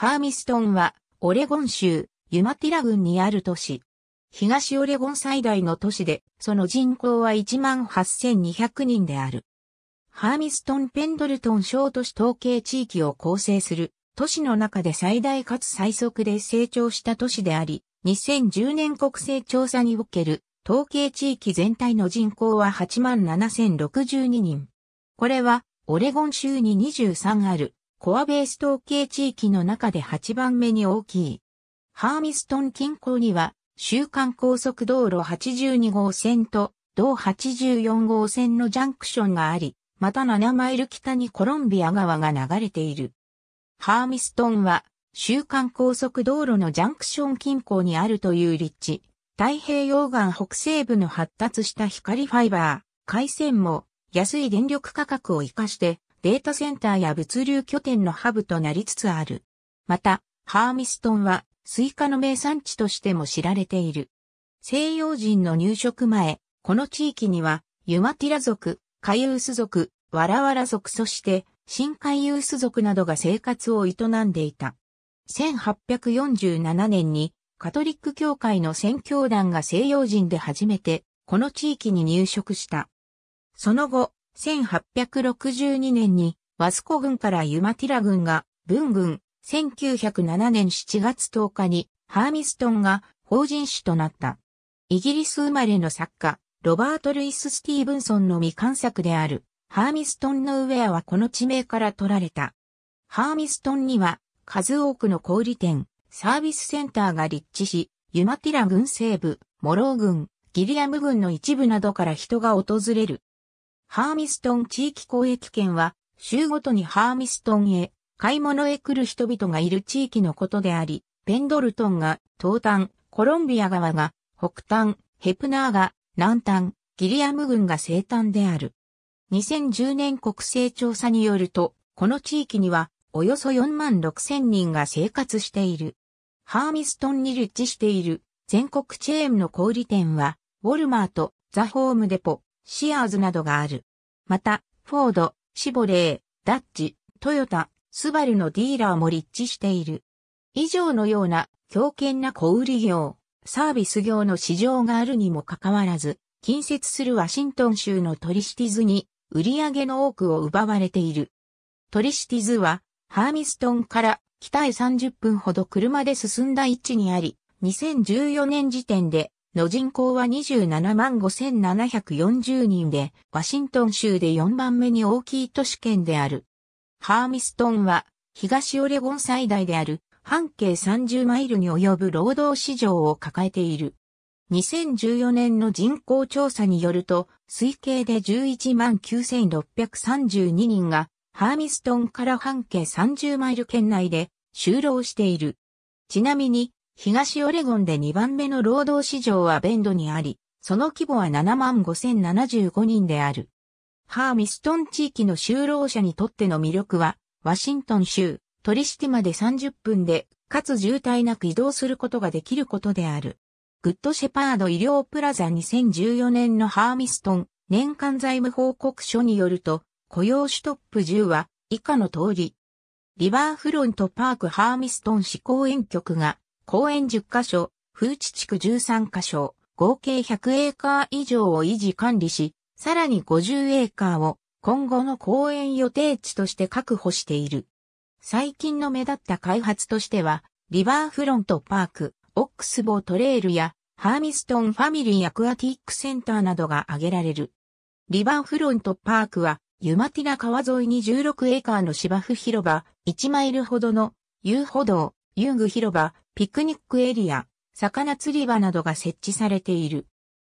ハーミストンは、オレゴン州、ユマティラ郡にある都市。東オレゴン最大の都市で、その人口は18,200人である。ハーミストン・ペンドルトン小都市統計地域を構成する、都市の中で最大かつ最速で成長した都市であり、2010年国勢調査における、統計地域全体の人口は87,062人。これは、オレゴン州に23あるコアベース統計地域の中で8番目に大きい。ハーミストン近郊には、週間高速道路82号線と同84号線のジャンクションがあり、また7マイル北にコロンビア川が流れている。ハーミストンは、週間高速道路のジャンクション近郊にあるという立地、太平洋岸北西部の発達した光ファイバー、回線も安い電力価格を活かしてデータセンターや物流拠点のハブとなりつつある。また、ハーミストンはスイカの名産地としても知られている。西洋人の入植前、この地域には、ユマティラ族、カユース族、ワラワラ族そして、新カユース族などが生活を営んでいた。1847年にカトリック教会の宣教団が西洋人で初めてこの地域に入植した。その後、1862年に、ワスコ軍からユマティラ軍が、文軍、1907年7月10日に、ハーミストンが法人種となった。イギリス生まれの作家、ロバート・ルイス・スティーブンソンの未完作である、ハーミストンのウェアはこの地名から取られた。ハーミストンには、数多くの小売店、サービスセンターが立地し、ユマティラ軍西部、モロー軍、ギリアム軍の一部などから人が訪れるハーミストン地域交易圏は、州ごとにハーミストンへ買い物へ来る人々がいる地域のことであり、ペンドルトンが東端、コロンビア側が北端、ヘプナーが南端、ギリアム郡が西端である。2010年国勢調査によると、この地域にはおよそ4万6千人が生活している。ハーミストンに立地している全国チェーンの小売店は、ウォルマート、ザ・ホームデポ、シアーズなどがある。また、フォード、シボレー、ダッチ、トヨタ、スバルのディーラーも立地している。以上のような強健な小売業、サービス業の市場があるにもかかわらず、近接するワシントン州のトリシティズに売り上げの多くを奪われている。トリシティズはハーミストンから北へ30分ほど車で進んだ位置にあり、2014年時点での人口は27万5740人で、ワシントン州で4番目に大きい都市圏である。ハーミストンは、東オレゴン最大である、半径30マイルに及ぶ労働市場を抱えている。2014年の人口調査によると、推計で11万9632人が、ハーミストンから半径30マイル圏内で就労している。ちなみに、東オレゴンで2番目の労働市場はベンドにあり、その規模は7万5075人である。ハーミストン地域の就労者にとっての魅力は、ワシントン州、トリシティまで30分で、かつ渋滞なく移動することができることである。グッドシェパード医療プラザ2014年のハーミストン年間財務報告書によると、雇用主トップ10は以下の通り。リバーフロントパークハーミストン市公園局が公園10カ所、風地地区13カ所、合計100エーカー以上を維持管理し、さらに50エーカーを今後の公園予定地として確保している。最近の目立った開発としては、リバーフロントパーク、オックスボートレールや、ハーミストンファミリーアクアティックセンターなどが挙げられる。リバーフロントパークは、ユマティナ川沿いに16エーカーの芝生広場、1マイルほどの遊歩道、遊具広場、ピクニックエリア、魚釣り場などが設置されている。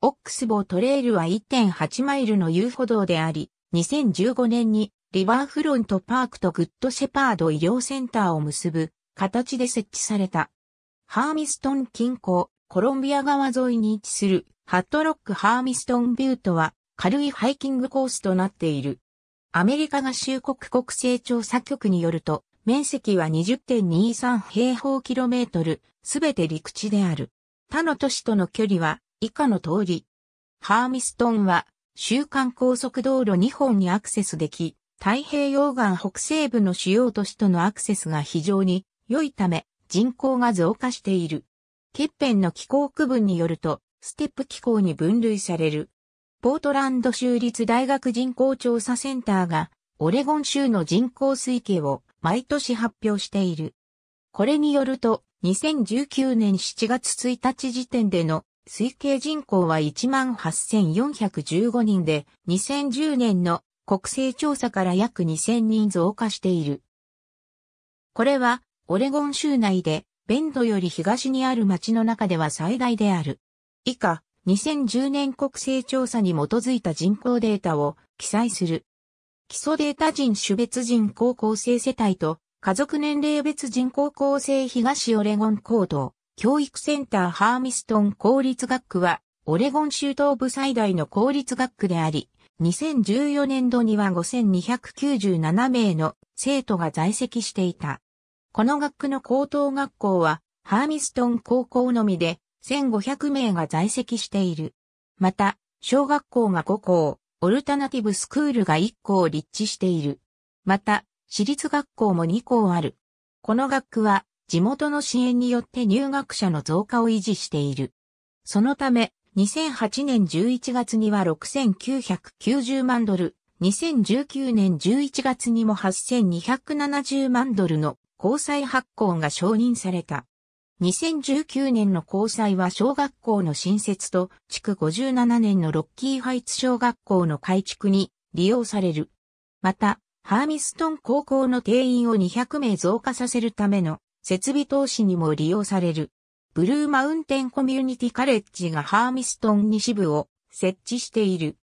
オックスボートレールは1.8マイルの遊歩道であり、2015年にリバーフロントパークとグッドシェパード医療センターを結ぶ形で設置された。ハーミストン近郊、コロンビア川沿いに位置するハットロックハーミストンビュートは軽いハイキングコースとなっている。アメリカ合衆国国勢調査局によると、面積は20.23平方キロメートル、すべて陸地である。他の都市との距離は以下の通り。ハーミストンは、週間高速道路2本にアクセスでき、太平洋岸北西部の主要都市とのアクセスが非常に良いため、人口が増加している。欠片の気候区分によると、ステップ気候に分類される。ポートランド州立大学人口調査センターが、オレゴン州の人口推計を毎年発表している。これによると、2019年7月1日時点での推計人口は18,415人で、2010年の国勢調査から約2000人増加している。これは、オレゴン州内で、ベンドより東にある町の中では最大である。以下、2010年国勢調査に基づいた人口データを記載する。基礎データ人種別人高校生世帯と、家族年齢別人高校生東オレゴン高等、教育センターハーミストン公立学区は、オレゴン州東部最大の公立学区であり、2014年度には5297名の生徒が在籍していた。この学区の高等学校は、ハーミストン高校のみで1500名が在籍している。また、小学校が5校、オルタナティブスクールが1校立地している。また、私立学校も2校ある。この学区は、地元の支援によって入学者の増加を維持している。そのため、2008年11月には6990万ドル、2019年11月にも8270万ドルの交際発行が承認された。2019年の交際は小学校の新設と、築57年のロッキーハイツ小学校の改築に利用される。また、ハーミストン高校の定員を200名増加させるための設備投資にも利用される。ブルーマウンテンコミュニティカレッジがハーミストンに支部を設置している。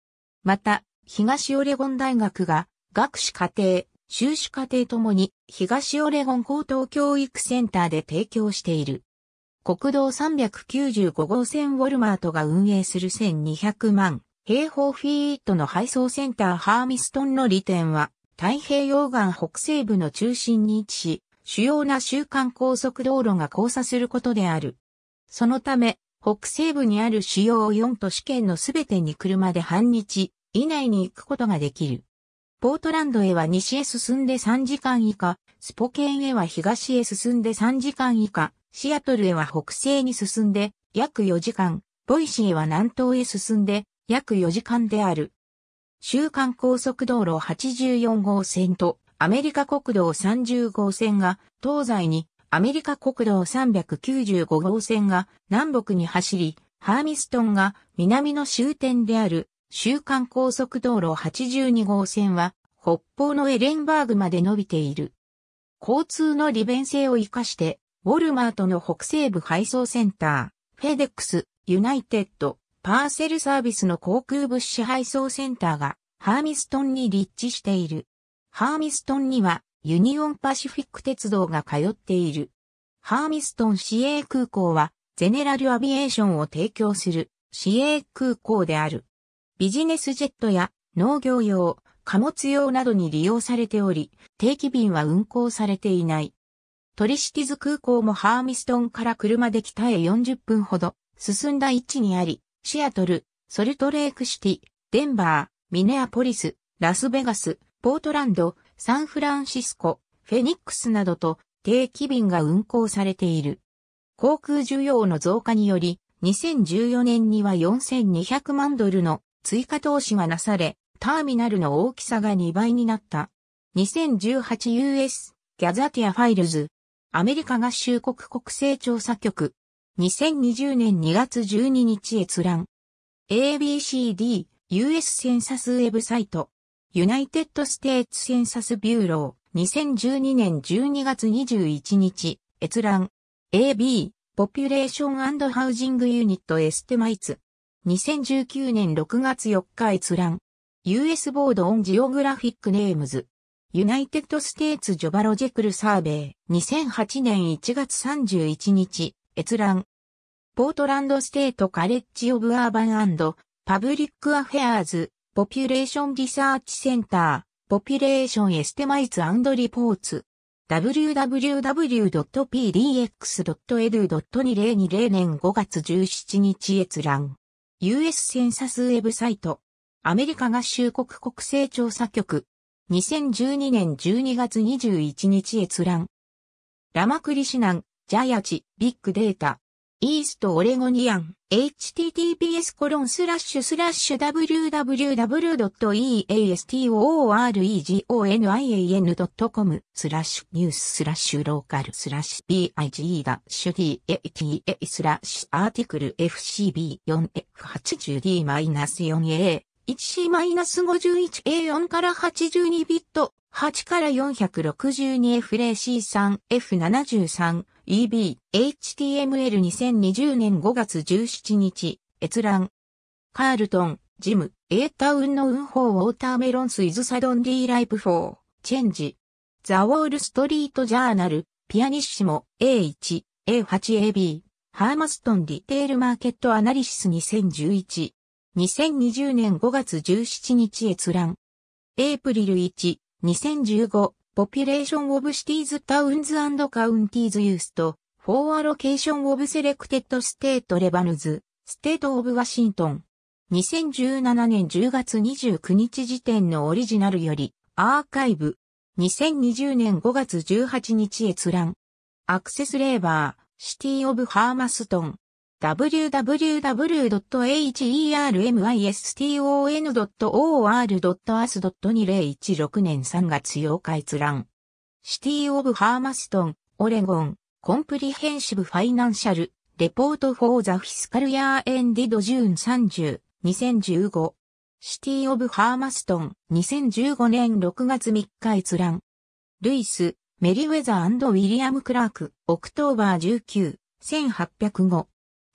また、東オレゴン大学が学士課程修士課程ともに東オレゴン高等教育センターで提供している。国道395号線ウォルマートが運営する1200万平方フィートの配送センターハーミストンの利点は太平洋岸北西部の中心に位置し、主要な週間高速道路が交差することである。そのため、北西部にある主要4都市圏のすべてに車で半日以内に行くことができる。ポートランドへは西へ進んで3時間以下、スポケーンへは東へ進んで3時間以下、シアトルへは北西に進んで約4時間、ボイシーへは南東へ進んで約4時間である。週間高速道路84号線とアメリカ国道30号線が東西にアメリカ国道395号線が南北に走り、ハーミストンが南の終点である週間高速道路82号線は、北方のエレンバーグまで伸びている。交通の利便性を活かして、ウォルマートの北西部配送センター、フェデックス、ユナイテッド、パーセルサービスの航空物資配送センターが、ハーミストンに立地している。ハーミストンには、ユニオンパシフィック鉄道が通っている。ハーミストン市営空港は、ゼネラルアビエーションを提供する市営空港である。ビジネスジェットや農業用、貨物用などに利用されており、定期便は運行されていない。トリシティズ空港もハーミストンから車で北へ40分ほど進んだ位置にあり、シアトル、ソルトレークシティ、デンバー、ミネアポリス、ラスベガス、ポートランド、サンフランシスコ、フェニックスなどと定期便が運行されている。航空需要の増加により、2014年には4200万ドルの追加投資がなされ、ターミナルの大きさが2倍になった。2018US ギャザティアファイルズアメリカ合衆国国勢調査局2020年2月12日閲覧 ABCD US センサスウェブサイトユナイテッドステーツセンサスビューロー2012年12月21日閲覧 AB ポピュレーションハウジングユニットエステマイツ2019年6月4日閲覧。US ボードオンジオグラフィックネームズ。ユナイテッドステーツジョバロジェクルサーベイ。2008年1月31日、閲覧。ポートランドステートカレッジオブアーバンパブリックアフェアーズ、ポピュレーションリサーチセンター、ポピュレーションエステマイズリポーツ。www.pdx.edu.2020 年5月17日閲覧。US センサスウェブサイト。アメリカ合衆国国勢調査局。2012年12月21日閲覧。ラマクリシナン、ジャヤチ、ビッグデータ、イーストオレゴニアン、https コロンスラッシュスラッシュ www.eastoregonian.com スラッシュニューススラッシュローカルスラッシュ big ダッシュ data スラッシュアーティクル fcb4f80d-4a 1C-51A4 から82ビット、8から4 6 2 f シ c 3 f 7 3 EB、HTML 2020年5月17日、閲覧。カールトン、ジム、エータウンの運法ウォーターメロンスイズサドンディーライプフォー、チェンジ。ザ・ウォール・ストリート・ジャーナル、ピアニッシモ、A1、A8AB、ハーマストン・ディテール・マーケット・アナリシス2011。2020年5月17日閲覧。エイプリル1、2015、Population of Cities Towns and Counties Used for Allocation of Selected State Revenues State of Washington 2017年10月29日時点のオリジナルよりアーカイブ2020年5月18日閲覧アクセスレーバーシティオブハーマストン www.hermiston.or.as.2016 年3月8日閲覧。シティ・オブ・ハーマストン、オレゴン、コンプリヘンシブ・ファイナンシャル、レポート・フォー・ザ・フィスカル・ヤー・エンディド・ジューン30、2015。シティ・オブ・ハーマストン、2015年6月3日閲覧。ルイス、メリウェザーウィリアム・クラーク、オクトーバー19、1805。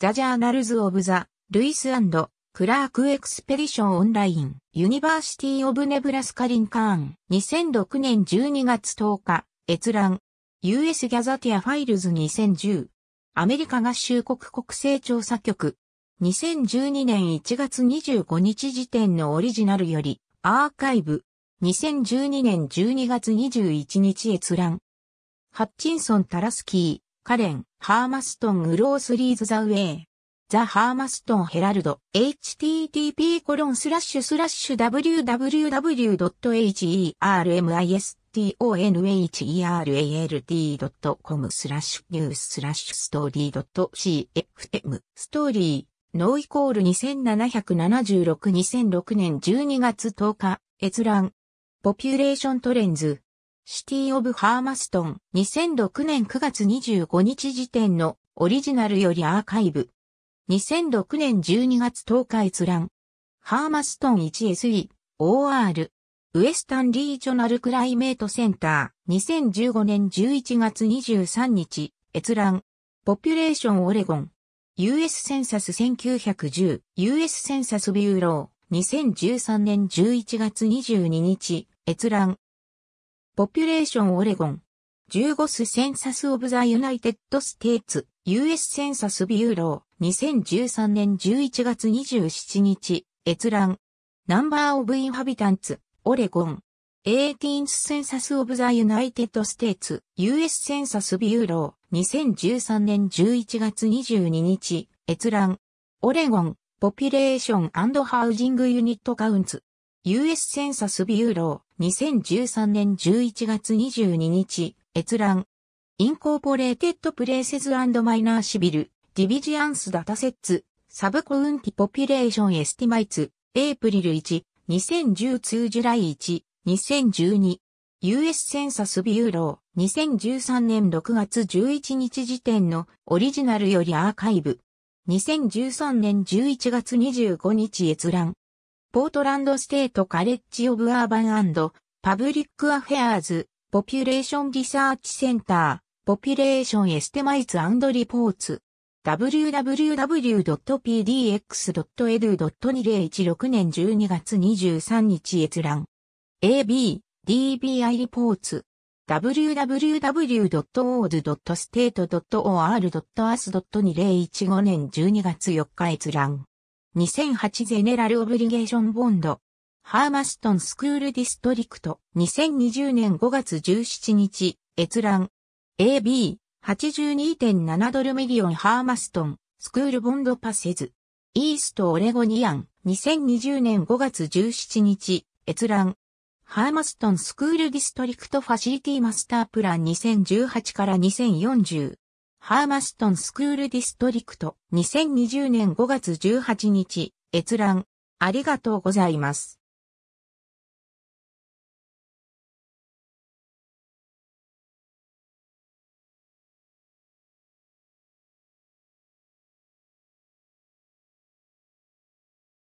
ザ・ジャーナルズ・オブ・ザ・ルイスクラーク・エクスペディション・オンライン、ユニバーシティ・オブ・ネブラスカ・リンカーン、2006年12月10日、閲覧、US ギャザティア・ファイルズ2010、アメリカ合衆国国勢調査局、2012年1月25日時点のオリジナルより、アーカイブ、2012年12月21日閲覧、ハッチンソン・タラスキー、カレン、ハーマストングロースリーズザウェイ。ザ・ハーマストンヘラルド、http コロンスラッシュスラッシュ www.hermistonherald.com スラッシュニューススラッシュストーリー .cfm ストーリー、ノーイコール2776-2006年12月10日、閲覧、ポピュレーショントレンズ。シティ・オブ・ハーマストン、2006年9月25日時点のオリジナルよりアーカイブ。2006年12月10日閲覧。ハーマストン 1SE、OR、ウエスタンリージョナルクライメートセンター、2015年11月23日、閲覧。ポピュレーションオレゴン。US センサス1910、US センサスビューロー、2013年11月22日、閲覧。ポピュレーションオレゴン。15スセンサスオブザユナイテッドステーツ US センサスビューロー2013年11月27日閲覧ナンバーオブインハビタンツオレゴン 18th Census of the United s t US センサスビューロー2013年11月22日閲覧オレゴンポピュレーションハウジングユニットカウンツ US センサスビューロー、2013年11月22日、閲覧。インコーポレーテッドプレイセズマイナーシビル、ディビジアンスダタセッツ、サブコウンティポピュレーションエスティマイツ、エイプリル1、2010ージュライ1、2012。US センサスビューロー、2013年6月11日時点のオリジナルよりアーカイブ。2013年11月25日閲覧。ポートランド・ステート・カレッジ・オブ・アーバンパブリック・アフェアーズ、ポピュレーション・リサーチ・センター、ポピュレーション・エステマイツ・リポーツ。www.pdx.edu.2016 年12月23日閲覧。AB、DBI リポーツ。www.old.state.or.as.2015 年12月4日閲覧。2008ゼネラルオブリゲーションボンド。ハーマストンスクールディストリクト。2020年5月17日、閲覧。AB、82.7ドルミリオンハーマストン、スクールボンドパセズ。イーストオレゴニアン、2020年5月17日、閲覧。ハーマストンスクールディストリクトファシリティマスタープラン2018から2040。ハーマストンスクールディストリクト2020年5月18日閲覧ありがとうございます。